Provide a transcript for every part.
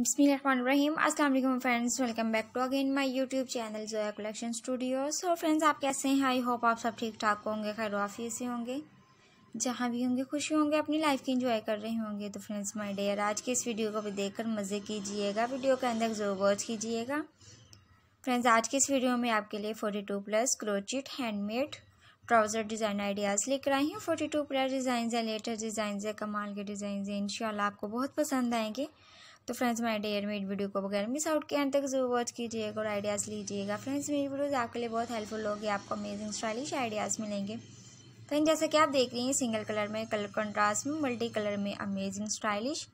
बसमीम असल friends welcome back to again my YouTube channel Zoya collection studio so friends आप कैसे हैं आई होप आप सब ठीक ठाक होंगे खैर वाफी से होंगे जहाँ भी होंगे खुशी होंगे अपनी लाइफ की एंजॉय कर रहे होंगे तो फ्रेंड्स माय डेयर आज के इस वीडियो को भी देखकर मज़े कीजिएगा वीडियो के अंदर जो वॉच कीजिएगा फ्रेंड्स आज के इस वीडियो में आपके लिए forty two plus crochet handmade trouser design ideas लेकर आई हूँ फोर्टी टू प्लस डिज़ाइन है लेटेस्ट डिज़ाइन है कमाल के डिज़ाइन है इन आपको बहुत पसंद आएंगे तो friends my dear made video को वगैरह मिस आउट के अंत तक जरूर वॉच कीजिएगा और आइडियाज़ लीजिएगा फ्रेंड्स मेरी वीडियोज़ आपके लिए बहुत हेल्पफुल होगी आपको अमेजिंग स्टाइलिश आइडियाज़ मिलेंगे फ्रेंड तो जैसा कि आप देख रही हैं सिंगल कलर में कलर कंट्रास्ट में मल्टी कलर में amazing stylish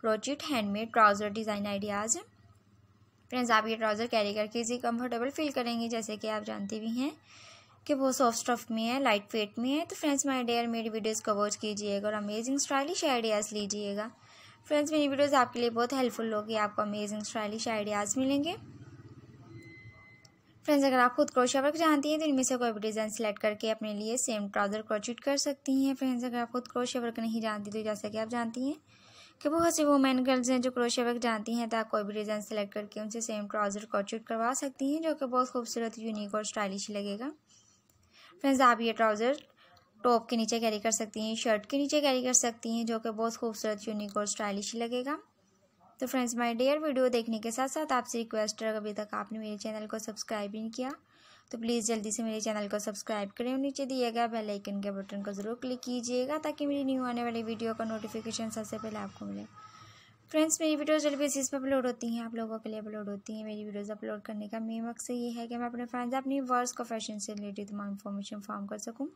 crochet handmade trouser design ideas हैं फ्रेंड्स आप ये ट्राउज़र कैरी करके इसे कंफर्टेबल फील करेंगे जैसे कि आप जानते भी हैं कि वो सॉफ्ट स्टफ में है लाइट वेट में है तो फ्रेंड्स माय डेयर मेरी वीडियोस को वॉच कीजिएगा और अमेजिंग स्टाइलिश आइडियाज़ लीजिएगा फ्रेंड्स मेरी वीडियोस आपके लिए बहुत हेल्पफुल होगी आपको अमेजिंग स्टाइलिश आइडियाज़ मिलेंगे फ्रेंड्स अगर आप खुद क्रोशिया वर्क जानती हैं तो इनमें से कोई भी डिज़ाइन सेलेक्ट करके अपने लिए सेम ट्राउज़र क्रोचिट कर सकती हैं फ्रेंड्स अगर आप खुद क्रोशिया वर्क नहीं जानती तो जैसा कि आप जानती हैं कि बहुत सी वुमेन गर्ल्स हैं जो क्रोशिया वर्क जानती हैं तो आप कोई भी डिज़ाइन सेलेक्ट करके उनसे सेम ट्राउज़र क्रोचिट करवा सकती हैं जो कि बहुत खूबसूरत यूनिक और स्टाइलिश लगेगा फ्रेंड्स आप ये ट्राउज़र टॉप के नीचे कैरी कर सकती हैं शर्ट के नीचे कैरी कर सकती हैं जो कि बहुत खूबसूरत यूनिक और स्टाइलिश लगेगा तो फ्रेंड्स माय डेयर वीडियो देखने के साथ साथ आपसे रिक्वेस्ट है अभी तक आपने मेरे चैनल को सब्सक्राइब नहीं किया तो प्लीज़ जल्दी से मेरे चैनल को सब्सक्राइब करें और नीचे दिए गए बेलाइकन के बटन को ज़रूर क्लिक कीजिएगा ताकि मेरी न्यू आने वाली वीडियो का नोटिफिकेशन सबसे पहले आपको मिले फ्रेंड्स मेरी वीडियोज़ जल्द बेसिस पर अपलोड होती हैं आप लोगों के लिए अपलोड होती हैं मेरी वीडियोज़ अपलोड करने का मेन मकसद ये है कि मैं अपने फ्रेंड्स अपनी वर्ड्स को फैशन से रिलेटेड तमाम इन्फॉर्मेशन फॉर्म कर सकूँ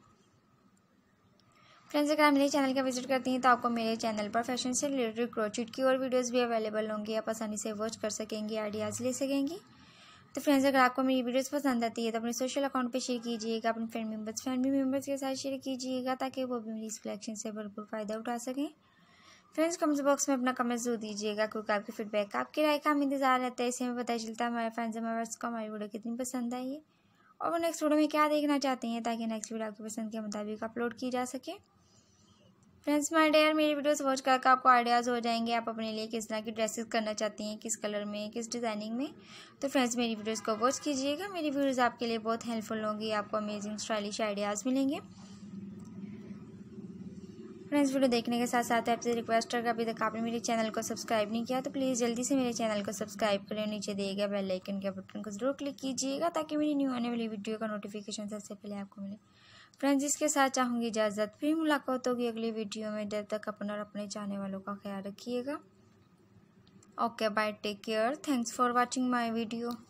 फ्रेंड्स अगर आप मेरे चैनल का विजिट करती हैं तो आपको मेरे चैनल पर फैशन से रिलेटेड क्रोचिट की और वीडियोस भी अवेलेबल होंगी आप आसानी से वॉच कर सकेंगी आइडियाज़ ले सकेंगी तो फ्रेंड्स अगर आपको मेरी वीडियोस पसंद आती है तो अपने सोशल अकाउंट पे शेयर कीजिएगा अपने फ्रेंड मेम्बर्स फैमिली मेम्बर्स के साथ शेयर कीजिएगा ताकि वो भी मेरी कलेक्शन से भरपूर फ़ायदा उठा सकें फ्रेंड्स कमेंट बॉक्स में अपना कमेंट जरूर दीजिएगा क्योंकि आपके फीडबैक आपकी राय का हम इंतजार रहता है इसे हमें पता चलता है हमारे फैंस मेम्बर्स को हमारी वीडियो कितनी पसंद आई है और वो नेक्स्ट वीडियो में क्या देखना चाहते हैं ताकि नेक्स्ट वीडियो आपकी पसंद के मुताबिक अपलोड की जा सके फ्रेंड्स माय डेयर मेरी वीडियोस वॉच करके आपको आइडियाज़ हो जाएंगे आप अपने लिए किस तरह की ड्रेसेस करना चाहती हैं किस कलर में किस डिज़ाइनिंग में तो फ्रेंड्स मेरी वीडियोस को वॉच कीजिएगा मेरी वीडियोस आपके लिए बहुत हेल्पफुल होंगी आपको अमेजिंग स्टाइलिश आइडियाज़ मिलेंगे फ्रेंड्स वीडियो देखने के साथ साथ आपसे रिक्वेस्ट करके अभी तक आपने मेरे चैनल को सब्सक्राइब नहीं किया तो प्लीज़ जल्दी से मेरे चैनल को सब्सक्राइब करें नीचे दिए गए बेल आइकन के बटन को जरूर क्लिक कीजिएगा ताकि मेरी न्यू आने वाली वीडियो का नोटिफिकेशन सबसे पहले आपको मिले फ्रेंड्स इसके साथ चाहूँगी इजाज़त फिर मुलाकात होगी अगली वीडियो में जब तक अपना और अपने चाहने वालों का ख्याल रखिएगा okay bye take care thanks for watching my video